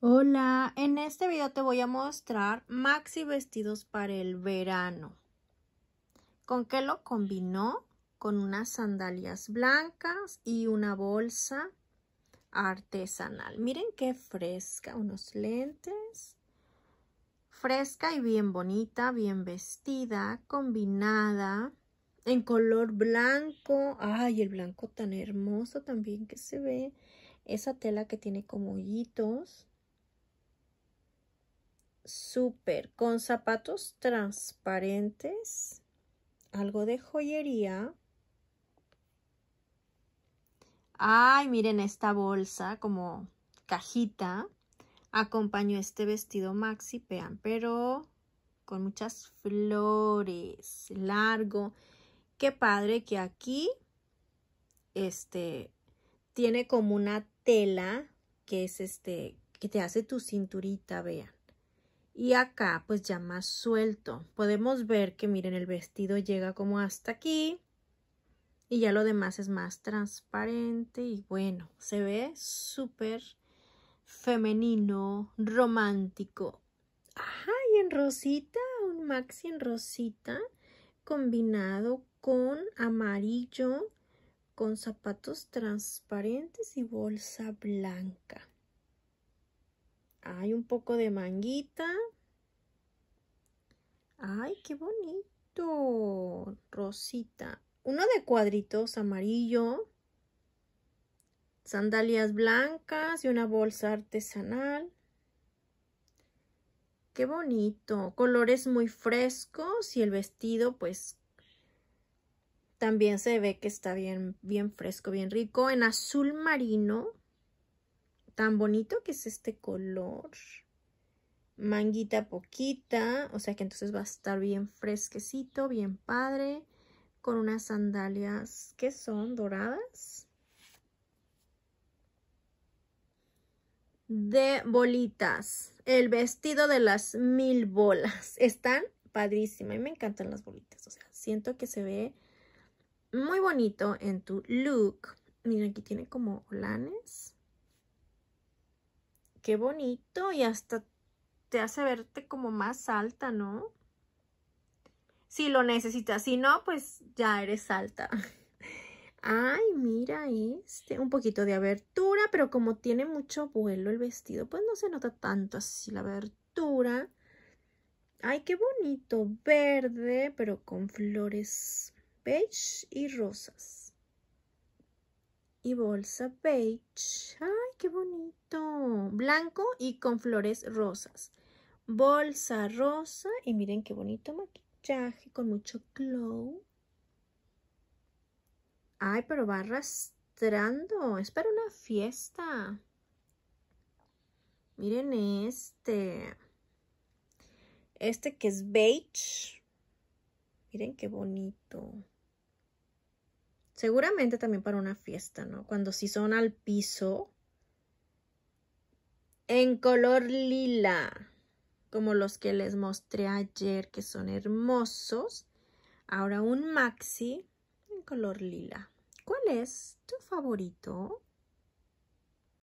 Hola, en este video te voy a mostrar maxi vestidos para el verano. ¿Con qué lo combinó? Con unas sandalias blancas y una bolsa artesanal. Miren qué fresca, unos lentes. Fresca y bien bonita, bien vestida, combinada, en color blanco. Ay, el blanco tan hermoso también que se ve. Esa tela que tiene como hoyitos súper con zapatos transparentes, algo de joyería. Ay, miren esta bolsa como cajita. Acompañó este vestido maxi, vean, pero con muchas flores, largo. Qué padre que aquí, este, tiene como una tela que es este, que te hace tu cinturita, vean y acá pues ya más suelto. Podemos ver que miren el vestido llega como hasta aquí y ya lo demás es más transparente y bueno, se ve súper femenino, romántico. Ajá, y en rosita, un maxi en rosita combinado con amarillo, con zapatos transparentes y bolsa blanca. Hay un poco de manguita, Ay, qué bonito. Rosita. Uno de cuadritos amarillo. Sandalias blancas y una bolsa artesanal. Qué bonito. Colores muy frescos y el vestido pues también se ve que está bien, bien fresco, bien rico. En azul marino. Tan bonito que es este color manguita poquita, o sea que entonces va a estar bien fresquecito, bien padre, con unas sandalias que son doradas. De bolitas, el vestido de las mil bolas, están padrísimas. y me encantan las bolitas, o sea, siento que se ve muy bonito en tu look. Miren, aquí tiene como olanes. Qué bonito y hasta te hace verte como más alta, ¿no? Si lo necesitas, si no, pues ya eres alta. Ay, mira este, un poquito de abertura, pero como tiene mucho vuelo el vestido, pues no se nota tanto así la abertura. Ay, qué bonito, verde, pero con flores beige y rosas y bolsa beige. ¡Ay, qué bonito! Blanco y con flores rosas. Bolsa rosa y miren qué bonito maquillaje con mucho glow. ¡Ay, pero va arrastrando! Es para una fiesta. Miren este. Este que es beige. Miren qué bonito. Seguramente también para una fiesta, ¿no? Cuando sí son al piso. En color lila. Como los que les mostré ayer, que son hermosos. Ahora un maxi en color lila. ¿Cuál es tu favorito?